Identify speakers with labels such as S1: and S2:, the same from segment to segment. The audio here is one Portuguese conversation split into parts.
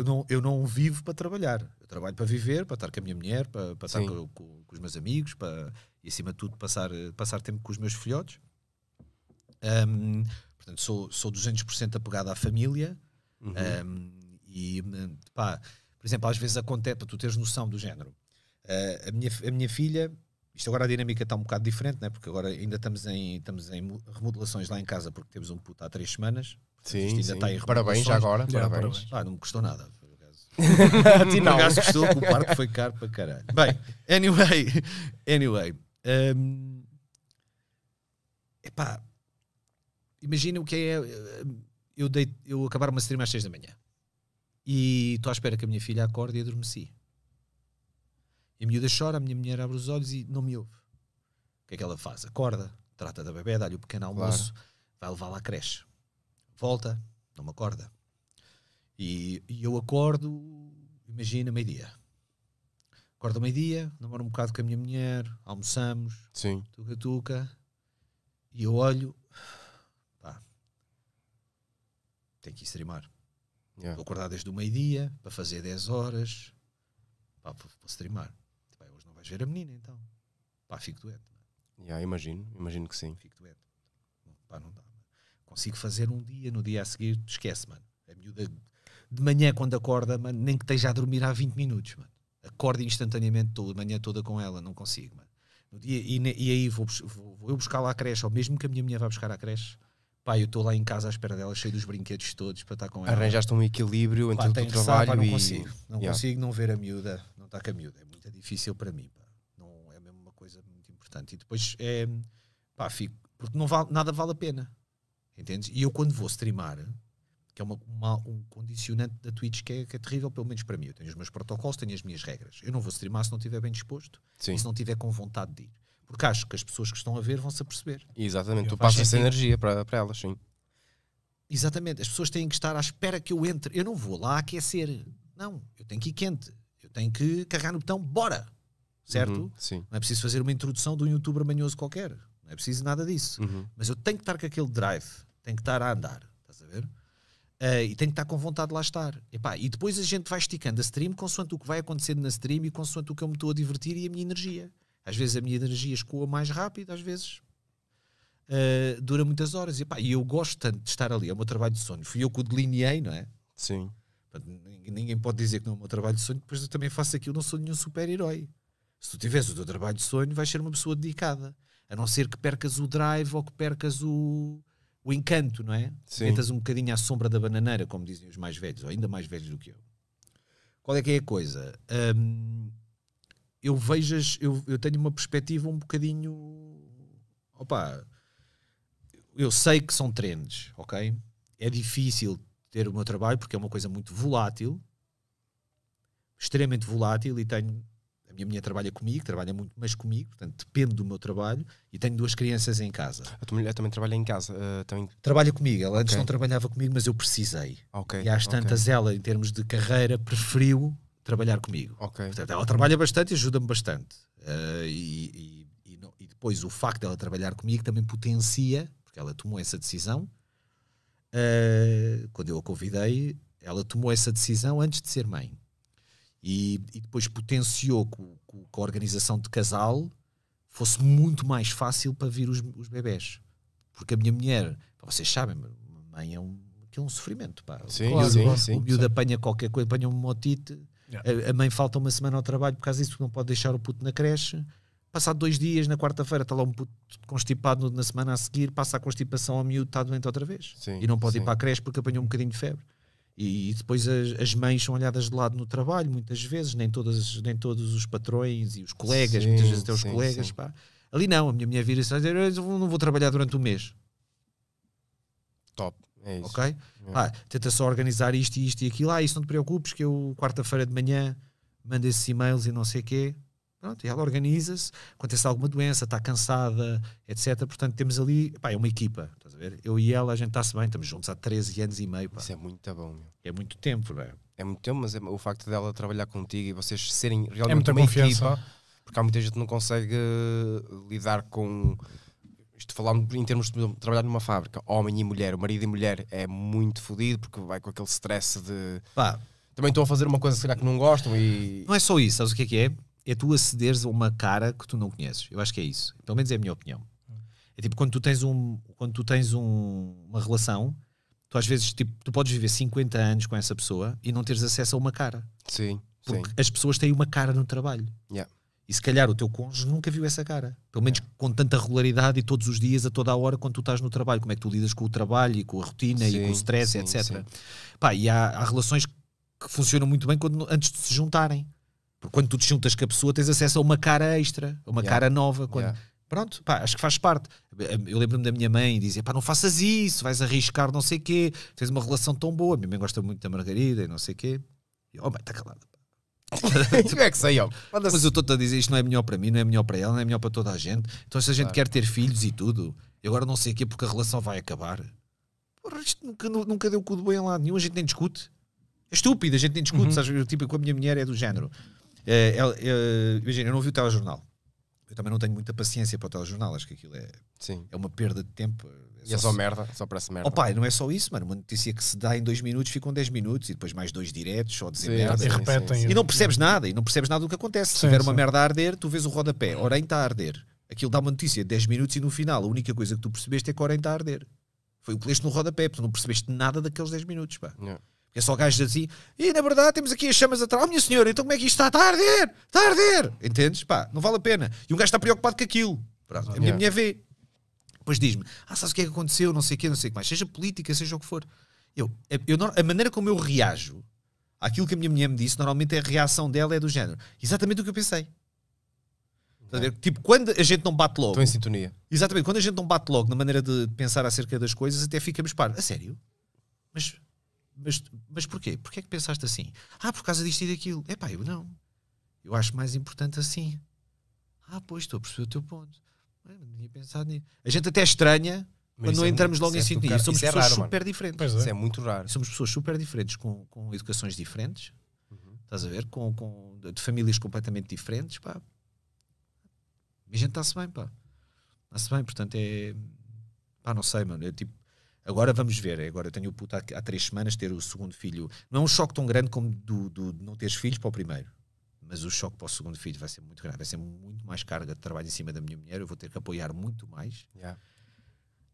S1: eu não, eu não vivo para trabalhar. Eu trabalho para viver, para estar com a minha mulher, para, para estar com, com, com, os meus amigos, para, e acima de tudo passar, passar tempo com os meus filhotes. Um, portanto, sou, sou 200% apegado à família. Uhum. Um, e, pá, por exemplo, às vezes acontece, para tu teres noção do género, uh, a, minha, a minha filha isto agora a dinâmica está um bocado diferente, né? porque agora ainda estamos em, estamos em remodelações lá em casa, porque temos um puto há três semanas. Sim, isto ainda sim. Está em parabéns já agora. Já, parabéns. parabéns. Ah, não me custou nada. Por acaso gostou o parque foi caro para caralho. Bem, anyway, anyway. Um, epá, imagina o que é hum, eu, dei, eu acabar uma stream às seis da manhã e estou à espera que a minha filha acorde e adormeci. A miúda chora, a minha mulher abre os olhos e não me ouve. O que é que ela faz? Acorda, trata da bebê, dá-lhe o pequeno almoço, claro. vai levá-la à creche. Volta, não me acorda. E, e eu acordo, imagina, meio-dia. Acordo meio-dia, namoro um bocado com a minha mulher, almoçamos, tuca-tuca, e eu olho, pá, tenho que streamar. Yeah. Vou acordar desde o meio-dia para fazer 10 horas, pá, vou, vou streamar vais ver a menina então. Pá, fico doente. Mano. É? Yeah, imagino, imagino que sim. Fico doente. Pá, não dá. Mano. Consigo fazer um dia, no dia a seguir, esquece, mano. A miúda de manhã, quando acorda, mano, nem que esteja a dormir há 20 minutos, mano. Acorda instantaneamente toda, a manhã toda com ela, não consigo, mano. No dia, e, e aí vou, vou, vou eu buscar lá a creche, ou mesmo que a minha mulher vá buscar a creche, pá, eu estou lá em casa à espera dela, cheio dos brinquedos todos para estar com ela. Arranjaste um equilíbrio entre pá, o teu trabalho sabe, pá, não e... Consigo, não yeah. consigo não ver a miúda, não está com a miúda. É difícil para mim. Pá. Não, é mesmo uma coisa muito importante. E depois é. Pá, fico. Porque não vale, nada vale a pena. Entendes? E eu quando vou streamar, que é uma, uma, um condicionante da Twitch que é, que é, terrível, pelo menos para mim. Eu tenho os meus protocolos, tenho as minhas regras. Eu não vou streamar se não estiver bem disposto Sim. e se não estiver com vontade de ir. Porque acho que as pessoas que estão a ver vão se aperceber. Exatamente, eu tu passas essa energia para, para elas, sim. Exatamente, as pessoas têm que estar à espera que eu entre. Eu não vou lá aquecer. Não, eu tenho que ir quente tem que carregar no botão bora, certo? Uhum, sim. Não é preciso fazer uma introdução de um youtuber manhoso qualquer, não é preciso nada disso. Uhum. Mas eu tenho que estar com aquele drive, tenho que estar a andar, estás a ver? Uh, e tenho que estar com vontade de lá estar. Epá, e depois a gente vai esticando a stream consoante o que vai acontecendo na stream e consoante o que eu me estou a divertir e a minha energia. Às vezes a minha energia escoa mais rápido, às vezes uh, dura muitas horas. E, epá, e eu gosto tanto de estar ali, é o meu trabalho de sonho. Fui eu que o delineei, não é? Sim ninguém pode dizer que não é o meu trabalho de sonho, depois eu também faço aquilo, não sou nenhum super-herói. Se tu tiveres o teu trabalho de sonho, vais ser uma pessoa dedicada. A não ser que percas o drive ou que percas o, o encanto, não é? Sim. Metas um bocadinho à sombra da bananeira, como dizem os mais velhos, ou ainda mais velhos do que eu. Qual é que é a coisa? Hum, eu vejo, eu, eu tenho uma perspectiva um bocadinho. Opa, eu sei que são trends, ok? É difícil ter o meu trabalho, porque é uma coisa muito volátil, extremamente volátil, e tenho. A minha mulher trabalha comigo, trabalha muito mais comigo, portanto depende do meu trabalho, e tenho duas crianças em casa. A tua mulher também trabalha em casa? Uh, também... Trabalha comigo, ela okay. antes não trabalhava comigo, mas eu precisei. Okay. E às tantas, okay. ela, em termos de carreira, preferiu trabalhar comigo. Okay. Portanto, ela trabalha bastante e ajuda-me bastante. Uh, e, e, e, não, e, depois o facto dela trabalhar comigo também potencia, porque ela tomou essa decisão, uh, quando eu a convidei, ela tomou essa decisão antes de ser mãe. E, e depois potenciou com, com, com, a organização de casal fosse muito mais fácil para vir os, os bebés. Porque a minha mulher, vocês sabem, mãe é um, que é um sofrimento. Pá. Sim, claro, sim, o, sim, o miúdo sim. apanha qualquer coisa, apanha um motite, yeah. a, a, mãe falta uma semana ao trabalho por causa disso, não pode deixar o puto na creche. Passado dois dias, na quarta-feira, está lá um puto constipado na semana a seguir, passa a constipação ao miúdo, está doente outra vez. Sim, e não pode sim. ir para a creche porque apanhou um bocadinho de febre. E, e depois as, as, mães são olhadas de lado no trabalho, muitas vezes, nem, todas, nem todos os patrões e os colegas, sim, muitas vezes até os colegas. Pá. Ali não, a minha minha vira-se dizer: Eu não vou trabalhar durante o mês. Top. É isso. Ok? É. Ah, tenta só organizar isto e isto e aquilo. Ah, isso não te preocupes, que eu quarta-feira de manhã mando esses e-mails e não sei o quê. Pronto, e ela organiza-se, acontece alguma doença, está cansada, etc. Portanto, temos ali, pá, é uma equipa, estás a ver? Eu e ela, a gente está-se bem, estamos juntos há 13 anos e meio, pá. Isso é muito bom, meu. É muito tempo, não é? É muito tempo, mas é, o facto dela trabalhar contigo e vocês serem é realmente é uma confiança. equipa, porque há muita gente que não consegue eh, lidar com. Isto falando em termos de trabalhar numa fábrica, homem e mulher, o marido e mulher é muito fodido porque vai com aquele stress de. Pá. Também estão a fazer uma coisa que será que não gostam e. Não é só isso, sabes o que é que é? é tu acederes a uma cara que tu não conheces. Eu acho que é isso. Pelo menos é a minha opinião. É tipo quando tu tens, um, quando tu tens um, uma relação, tu às vezes tipo, tu podes viver 50 anos com essa pessoa e não teres acesso a uma cara. Sim. Porque sim. as pessoas têm uma cara no trabalho. Yeah. E se calhar o teu cônjuge nunca viu essa cara. Pelo menos yeah. com tanta regularidade e todos os dias, a toda a hora, quando tu estás no trabalho. Como é que tu lidas com o trabalho e com a rotina sim, e com o stress, sim, etc. Pá, e há, há relações que funcionam muito bem quando, antes de se juntarem. Porque quando tu te juntas com a pessoa, tens acesso a uma cara extra, a uma yeah. cara nova. Quando... Yeah. Pronto, pá, acho que faz parte. Eu lembro-me da minha mãe dizer: pá, não faças isso, vais arriscar não sei o quê, tens uma relação tão boa. Minha mãe gosta muito da Margarida e não sei o quê. E, oh, mãe, está calada. eu é que sei, ó. Mas eu estou-te a dizer: isto não é melhor para mim, não é melhor para ela, não é melhor para toda a gente. Então, se a gente claro. quer ter filhos e tudo, eu agora não sei o quê porque a relação vai acabar. Porra, isto nunca, nunca deu cu de boi em lado nenhum, a gente nem discute. É estúpido, a gente nem discute. Uhum. Sabes? Eu, tipo, com a minha mulher é do género. É, é, imagina, eu não vi o telejornal. Eu também não tenho muita paciência para o telejornal, acho que aquilo é, Sim. é uma perda de tempo. É e só, é só merda, só parece merda. Oh, pai, não é só isso, mano. Uma notícia que se dá em dois minutos ficam 10 minutos e depois mais dois diretos, ou dizer sim, merda. E repetem. E não percebes nada, e não percebes nada do que acontece. Sim, se tiver uma merda a arder, tu vês o rodapé. Orem está a arder. Aquilo dá uma notícia de 10 minutos e no final a única coisa que tu percebeste é que Orem está a arder. Foi o que leste no rodapé, tu não percebeste nada daqueles 10 minutos, pá. Yeah. Porque é só gajos assim, e na verdade temos aqui as chamas atrás, oh minha senhora, então como é que isto está? Está a arder, está a arder. Entendes? Pá, não vale a pena. E um gajo está preocupado com aquilo. Pronto, a minha yeah. mulher vê. Depois diz-me, ah, sabes o que é que aconteceu, não sei o quê, não sei o que mais. Seja política, seja o que for. Eu, eu, a maneira como eu reajo àquilo que a minha mulher me disse, normalmente a reação dela é do género. Exatamente o que eu pensei. É. Tipo, quando a gente não bate logo. Estou em sintonia. Exatamente, quando a gente não bate logo na maneira de pensar acerca das coisas, até ficamos par. A sério? Mas mas, mas porquê? Porquê é que pensaste assim? Ah, por causa disto e daquilo. É pá, eu não. Eu acho mais importante assim. Ah, pois, estou a perceber o teu ponto. Não tinha pensado nisso. A gente até estranha mas quando não é entramos logo em é sintonia. Cara, somos é pessoas é raro, super mano. diferentes. É. Isso é muito raro. Somos pessoas super diferentes, com, com educações diferentes. Uhum. Estás a ver? Com, com, de famílias completamente diferentes. Pá. A gente está-se bem, pá. Está-se bem, portanto é. Pá, não sei, mano. Eu é tipo Agora vamos ver. Agora eu tenho o puto há, há três semanas ter o segundo filho. Não é um choque tão grande como do, do, de não teres filhos para o primeiro. Mas o choque para o segundo filho vai ser muito grande. Vai ser muito mais carga de trabalho em cima da minha mulher. Eu vou ter que apoiar muito mais. Yeah.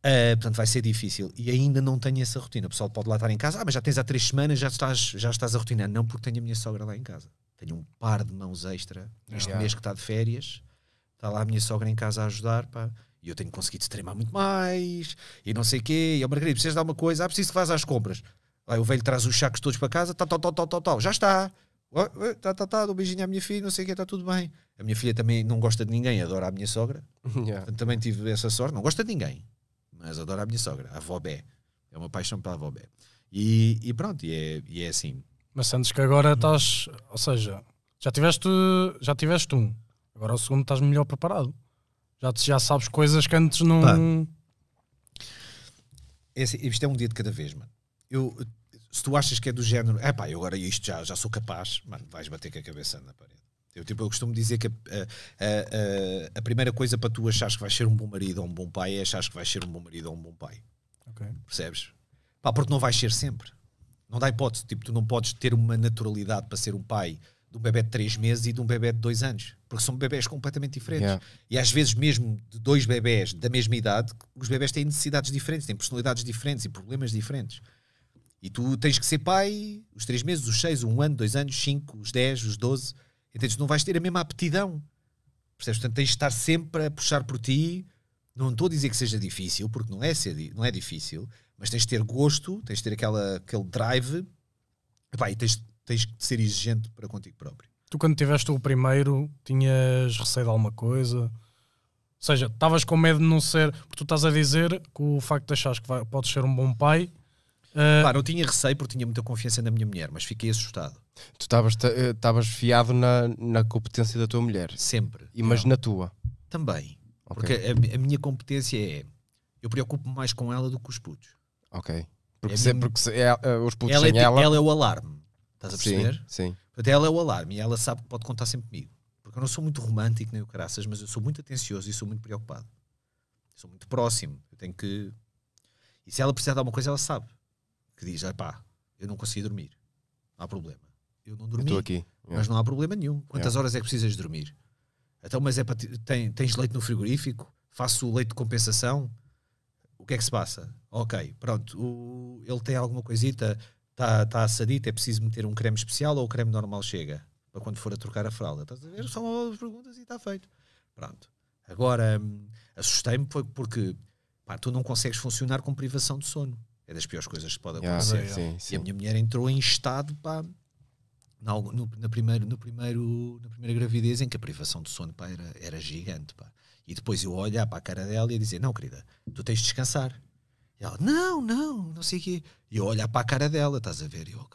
S1: Uh, portanto, vai ser difícil. E ainda não tenho essa rotina. O pessoal pode lá estar em casa. Ah, mas já tens há três semanas, já estás, já estás a rotina. Não, porque tenho a minha sogra lá em casa. Tenho um par de mãos extra. Este yeah. mês que está de férias, está lá a minha sogra em casa a ajudar. Pá. E eu tenho conseguido streamar muito mais, e não sei o quê. E eu, Margarida, precisas de alguma coisa? Ah, preciso que vás às compras. Aí o velho traz os chacos todos para casa, tal, tal, tal, tal, tal, tal. Já está. Tá, tá, tá, dou um beijinho à minha filha, não sei o que, está tudo bem. A minha filha também não gosta de ninguém, adora a minha sogra. Yeah. Portanto, também tive essa sorte, não gosta de ninguém, mas adora a minha sogra, a avó Bé. É uma paixão pela avó Bé. E, e pronto, e é, e é assim. Mas sentes que agora estás, ou seja, já tiveste, já tiveste um, agora o segundo estás melhor preparado. Já, já sabes coisas que antes não. Esse, é assim, isto é um dia de cada vez, mano. Eu, se tu achas que é do género, é pá, eu agora isto já, já sou capaz, mano, vais bater com a cabeça na parede. Eu, tipo, eu costumo dizer que a, a, a, a, primeira coisa para tu achares que vais ser um bom marido ou um bom pai é achares que vais ser um bom marido ou um bom pai. Okay. Percebes? Pá, porque não vais ser sempre. Não dá hipótese. Tipo, tu não podes ter uma naturalidade para ser um pai de um bebê de 3 meses e de um bebê de 2 anos, porque são bebés completamente diferentes. Yeah. E às vezes, mesmo de dois bebés da mesma idade, os bebés têm necessidades diferentes, têm personalidades diferentes e problemas diferentes. E tu tens que ser pai os 3 meses, os 6, um ano, dois anos, 5, os 10, os 12. Entendes? Não vais ter a mesma aptidão. Percebes? Portanto, tens de estar sempre a puxar por ti. Não estou a dizer que seja difícil, porque não é, ser, não é difícil, mas tens de ter gosto, tens de ter aquela, aquele drive. Epá, e tens de tens que ser exigente para contigo próprio. Tu, quando tiveste o primeiro, tinhas receio de alguma coisa? Ou seja, estavas com medo de não ser. Porque tu estás a dizer que o facto de achares que vai, podes ser um bom pai. Uh... Pá, não tinha receio porque tinha muita confiança na minha mulher, mas fiquei assustado. Tu estavas eh, fiado na, na competência da tua mulher? Sempre. E, mas na tua?
S2: Também. Okay. Porque a,
S1: a, minha competência é. Eu preocupo-me mais com ela do que com os putos. Ok. Porque, é sempre, minha... porque se, é, eh, os putos ela é sem é, ela. Ela é o alarme. Estás a perceber? Sim, sim. Até ela é o alarme e ela sabe que pode contar sempre comigo. Porque eu não sou muito romântico nem o caraças, mas eu sou muito atencioso e sou muito preocupado. sou muito próximo. Eu tenho que. E se ela precisar de alguma coisa, ela sabe. Que diz: pá, eu não consegui dormir. Não há problema. Eu não dormi. Estou aqui. É. Mas não há problema nenhum. Quantas é. horas é que precisas de dormir? Então, mas é para ti, tem, tens leite no frigorífico? Faço o leite de compensação? O que é que se passa? Ok, pronto. O, ele tem alguma coisita? está tá assadito, é preciso meter um creme especial ou o creme normal chega? Para quando for a trocar a fralda. Estás a ver? São as perguntas e está feito. Pronto. Agora, hum, assustei-me porque pá, tu não consegues funcionar com privação de sono. É das piores coisas que pode acontecer. Yeah, sim, sim, e a minha mulher entrou em estado, pá, no, na, primeiro, no primeiro, na primeira gravidez, em que a privação de sono pá, era, era gigante. Pá. E depois eu olhar para a cara dela e dizer: Não, querida, tu tens de descansar. E ela, não, não, não sei o quê. E eu olhar para a cara dela, estás a ver? E eu,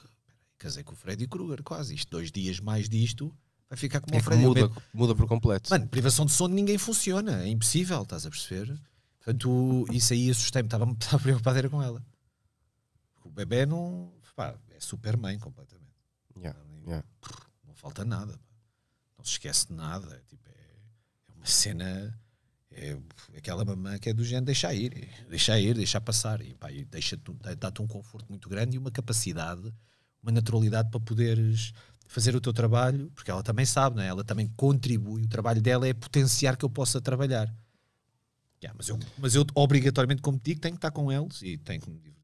S1: casei com o Freddy Krueger, quase. Isto, dois dias mais disto, vai ficar como é o Freddy muda, muda por completo. Mano, privação de sono ninguém funciona. É impossível, estás a perceber? Portanto, isso aí assustei-me. Estava, estava preocupado era com ela. O bebê não. Pá, é Superman completamente. Yeah, não, yeah. não falta nada. Não se esquece de nada. tipo, é, é uma cena é aquela mamã que é do género deixar ir, deixar ir, deixar passar. E, pá, e deixa dá-te um conforto muito grande e uma capacidade, uma naturalidade para poderes fazer o teu trabalho, porque ela também sabe, não é? ela também contribui, o trabalho dela é potenciar que eu possa trabalhar. Yeah, mas, eu, mas eu obrigatoriamente, como te digo, tenho que estar com eles e tenho que me